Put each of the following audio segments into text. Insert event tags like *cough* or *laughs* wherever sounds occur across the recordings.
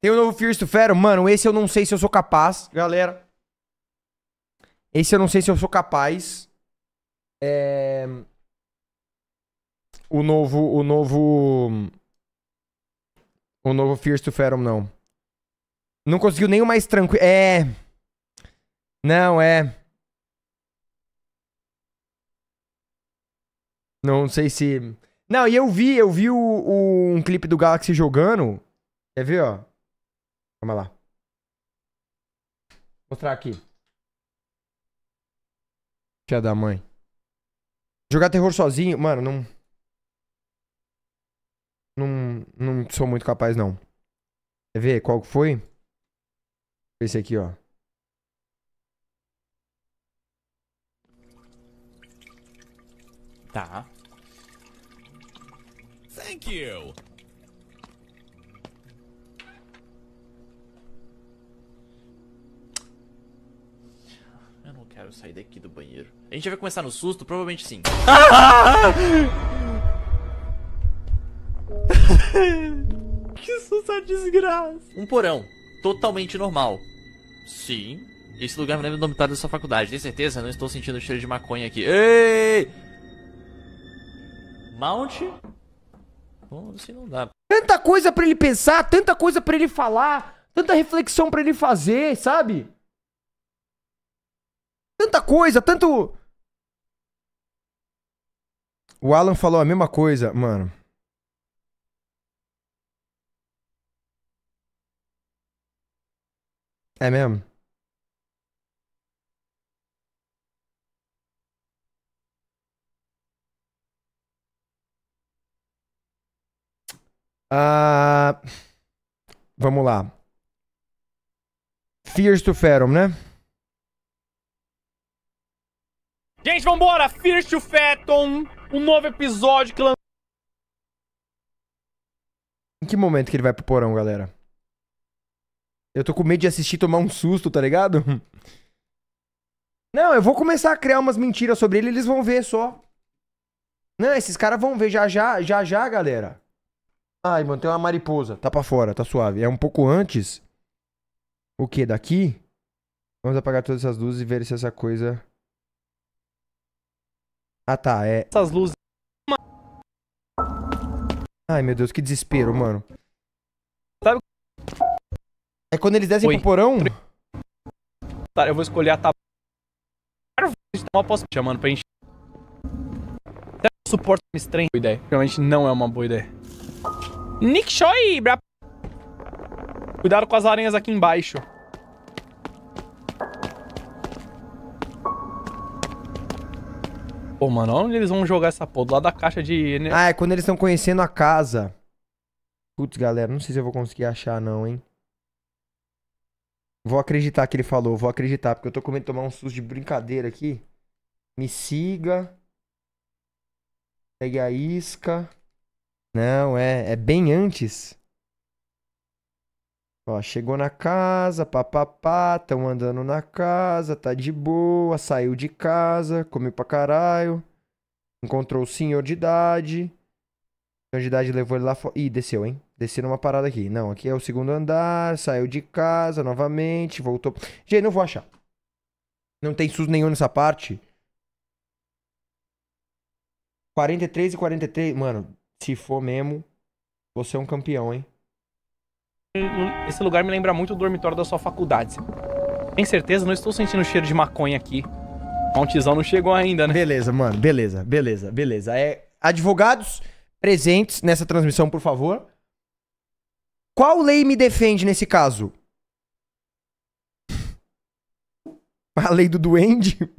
Tem o novo Fierce to Fero. Mano, esse eu não sei se eu sou capaz, galera. Esse eu não sei se eu sou capaz. É... O novo. O novo. O novo Fierce to Ferum, não. Não conseguiu nenhum mais tranquilo. É. Não, é. Não sei se. Não, e eu vi, eu vi o, o um clipe do Galaxy jogando. Quer ver, ó? Calma lá. Vou mostrar aqui. Tia da mãe. Jogar terror sozinho, mano, não. Não, não sou muito capaz, não. Quer ver qual foi? Esse aqui, ó. Tá. Thank you. Quero sair daqui do banheiro. A gente vai começar no susto? Provavelmente sim. *laughs* que susto desgraça. Um porão. Totalmente normal. Sim. Esse lugar me lembra do dormitório da sua faculdade. Tem certeza? Não estou sentindo o cheiro de maconha aqui. Ei! Mount? Bom, assim não dá. Tanta coisa para ele pensar, tanta coisa para ele falar, tanta reflexão para ele fazer, sabe? Tanta coisa, tanto. O Alan falou a mesma coisa, mano. É mesmo? Ah, vamos lá. Fears to Ferrum, né? Gente, vambora! First to Phantom, um novo episódio que lançou. Em que momento que ele vai pro porão, galera? Eu tô com medo de assistir tomar um susto, tá ligado? *laughs* Não, eu vou começar a criar umas mentiras sobre ele, eles vão ver só. Não, esses caras vão ver já já, já já, galera. Ai, mano, tem uma mariposa. Tá pra fora, tá suave. É um pouco antes. O que? Daqui? Vamos apagar todas essas luzes e ver se essa coisa ah, tá, é... Essas luzes... Ai, meu Deus, que desespero, mano. Sabe... É quando eles descem Oi. pro porão? Tá, eu vou escolher a tab... Não posso chamando pra encher. Até o suporte me estranho. Boa ideia. Realmente não é uma boa ideia. Nick Choi, bra... Cuidado com as aranhas aqui embaixo. Pô, mano, onde eles vão jogar essa porra? Do lado da caixa de... Ah, é quando eles estão conhecendo a casa. Putz, galera, não sei se eu vou conseguir achar não, hein. Vou acreditar que ele falou, vou acreditar, porque eu tô com medo de tomar um susto de brincadeira aqui. Me siga. Pegue a isca. Não, é, é bem antes. Ó, chegou na casa, papapá, tão andando na casa, tá de boa, saiu de casa, comeu pra caralho, encontrou o senhor de idade. O senhor de idade levou ele lá fora. Ih, desceu, hein? Desceu numa parada aqui. Não, aqui é o segundo andar, saiu de casa novamente, voltou. Gente, não vou achar. Não tem SUS nenhum nessa parte. 43 e 43. Mano, se for mesmo, você é um campeão, hein? Esse lugar me lembra muito o dormitório da sua faculdade. Tem certeza? Não estou sentindo cheiro de maconha aqui. Montzão não chegou ainda, né? Beleza, mano. Beleza, beleza, beleza. É, advogados presentes nessa transmissão, por favor. Qual lei me defende nesse caso? *laughs* A lei do duende? *laughs*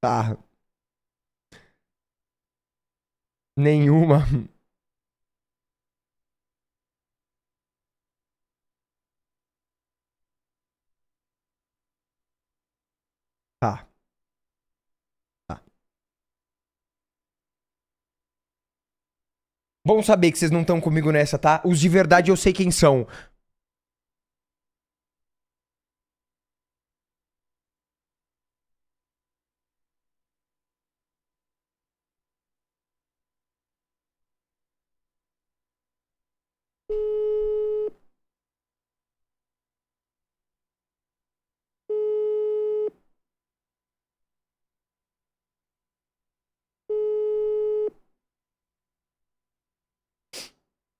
Tá. Nenhuma. Bom saber que vocês não estão comigo nessa, tá? Os de verdade eu sei quem são.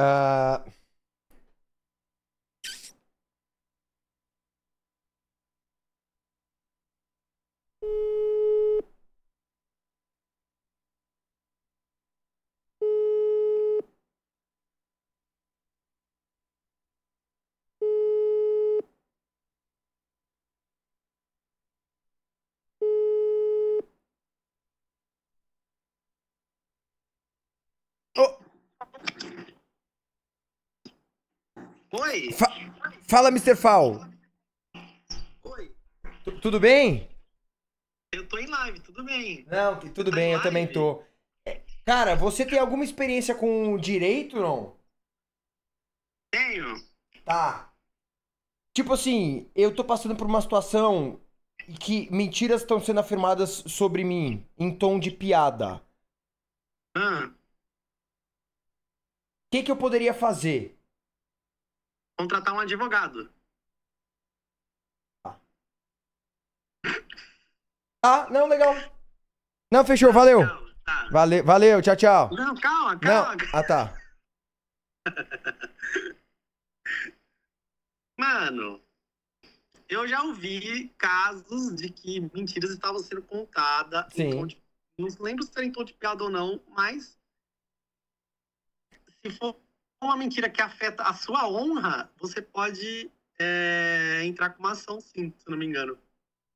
Uh, Oi. Fa fala, Mr. Fal. Oi. T tudo bem? Eu tô em live, tudo bem. Não, tudo tá bem, eu também tô. É, cara, você tem alguma experiência com direito, não? Tenho. Tá. Tipo assim, eu tô passando por uma situação que mentiras estão sendo afirmadas sobre mim em tom de piada. O ah. hum. que, que eu poderia fazer? contratar um advogado. Ah. ah, não, legal. Não, fechou, valeu. Tá. Valeu, valeu, tchau, tchau. Não, calma, calma. Não. Ah, tá. *laughs* Mano, eu já ouvi casos de que mentiras estavam sendo contadas. Sim. De... Não lembro se era em tom de piada ou não, mas se for é uma mentira que afeta a sua honra, você pode é, entrar com uma ação, sim, se não me engano.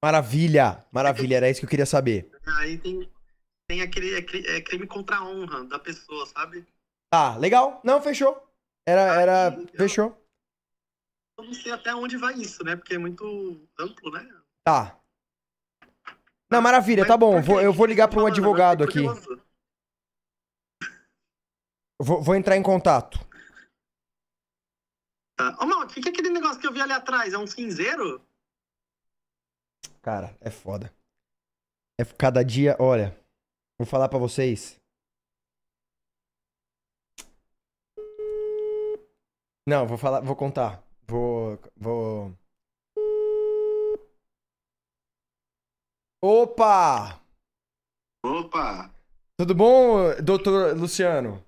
Maravilha, maravilha, era isso que eu queria saber. Aí tem, tem aquele é, crime contra a honra da pessoa, sabe? Tá, legal. Não, fechou. Era, era, fechou. Eu não sei até onde vai isso, né? Porque é muito amplo, né? Tá. Não, maravilha, tá bom. Vou, eu vou ligar tá para um advogado aqui. Vou, vou entrar em contato. Tá. Ô, Mal, o que, que é aquele negócio que eu vi ali atrás? É um cinzeiro? Cara, é foda. É cada dia, olha, vou falar para vocês. Não, vou falar, vou contar. Vou vou Opa! Opa! Tudo bom, doutor Luciano?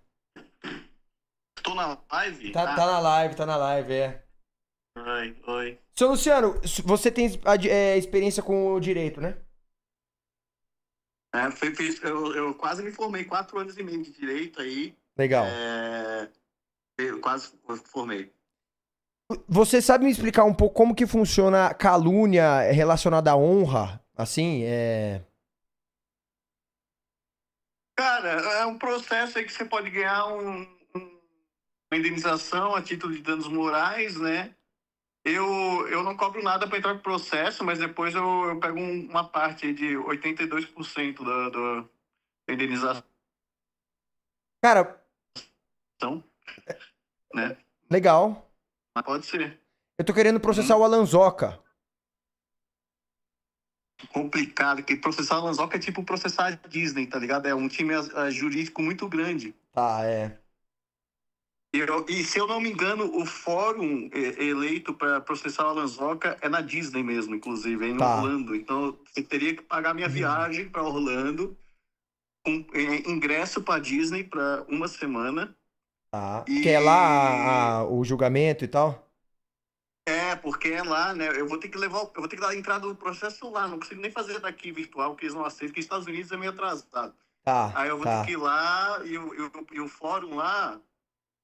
na live? Tá, tá ah. tá na live, tá na live, é. Oi, oi. Seu Luciano, você tem é, experiência com o direito, né? É, foi, eu, eu quase me formei, quatro anos e meio de direito aí. Legal. É, eu quase formei. Você sabe me explicar um pouco como que funciona a calúnia relacionada à honra? Assim, é... Cara, é um processo aí que você pode ganhar um uma indenização a título de danos morais, né? Eu, eu não cobro nada para entrar no processo, mas depois eu, eu pego um, uma parte de 82% da, da, da indenização. Cara. Então, né? Legal. pode ser. Eu tô querendo processar hum. o Alanzoca. Complicado, que processar o Alanzoca é tipo processar a Disney, tá ligado? É um time é, é jurídico muito grande. Ah, é. Eu, e se eu não me engano, o fórum é, eleito para processar o Alanzoca é na Disney mesmo, inclusive, é em tá. Orlando. Então eu teria que pagar minha uhum. viagem para Orlando, um, é, ingresso para Disney para uma semana. Tá. E... Que é lá a, a, o julgamento e tal? É, porque é lá, né? Eu vou ter que levar, eu vou ter que dar entrada no processo lá, não consigo nem fazer daqui virtual, porque eles não aceitam, porque Estados Unidos é meio atrasado. Tá, Aí eu vou tá. ter que ir lá e, e, e o fórum lá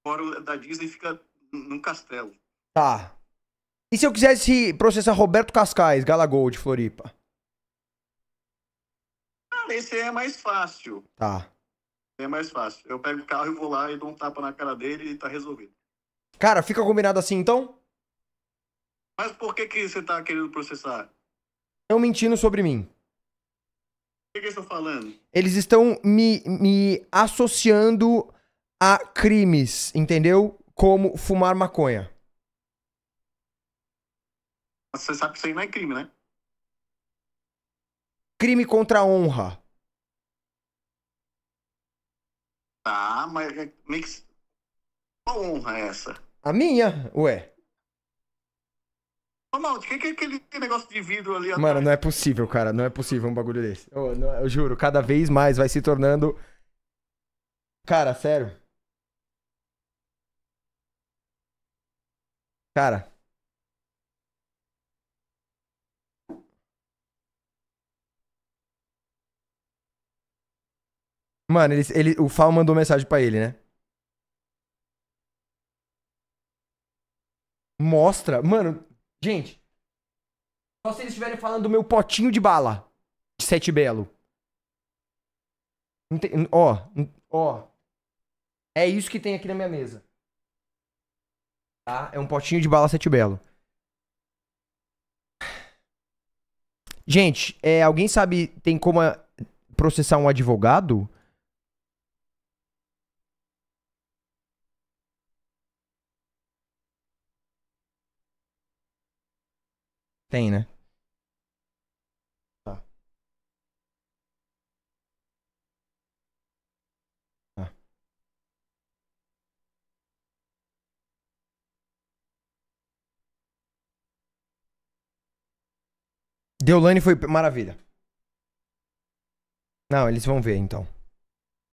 fora da Disney fica num castelo. Tá. E se eu quisesse processar Roberto Cascais, Galagol de Floripa? Ah, esse é mais fácil. Tá. É mais fácil. Eu pego o carro e vou lá e dou um tapa na cara dele e tá resolvido. Cara, fica combinado assim então? Mas por que que você tá querendo processar? Estão mentindo sobre mim. O que, que eles estão falando? Eles estão me, me associando a crimes, entendeu? Como fumar maconha. Você sabe que isso aí não é crime, né? Crime contra a honra. Tá, mas é qual honra é essa? A minha, ué. Ô, Malte, o que, que é aquele negócio de vidro ali? Mano, atrás? não é possível, cara. Não é possível um bagulho desse. Eu, não, eu juro, cada vez mais vai se tornando. Cara, sério. Cara. Mano, ele, ele, o Fal mandou mensagem para ele, né? Mostra. Mano, gente. Só se eles estiverem falando do meu potinho de bala. De Sete Belo. Ó, ó. É isso que tem aqui na minha mesa. Tá? É um potinho de bala sete belo. Gente, é, alguém sabe, tem como é, processar um advogado? Tem, né? Deolane foi maravilha. Não, eles vão ver então.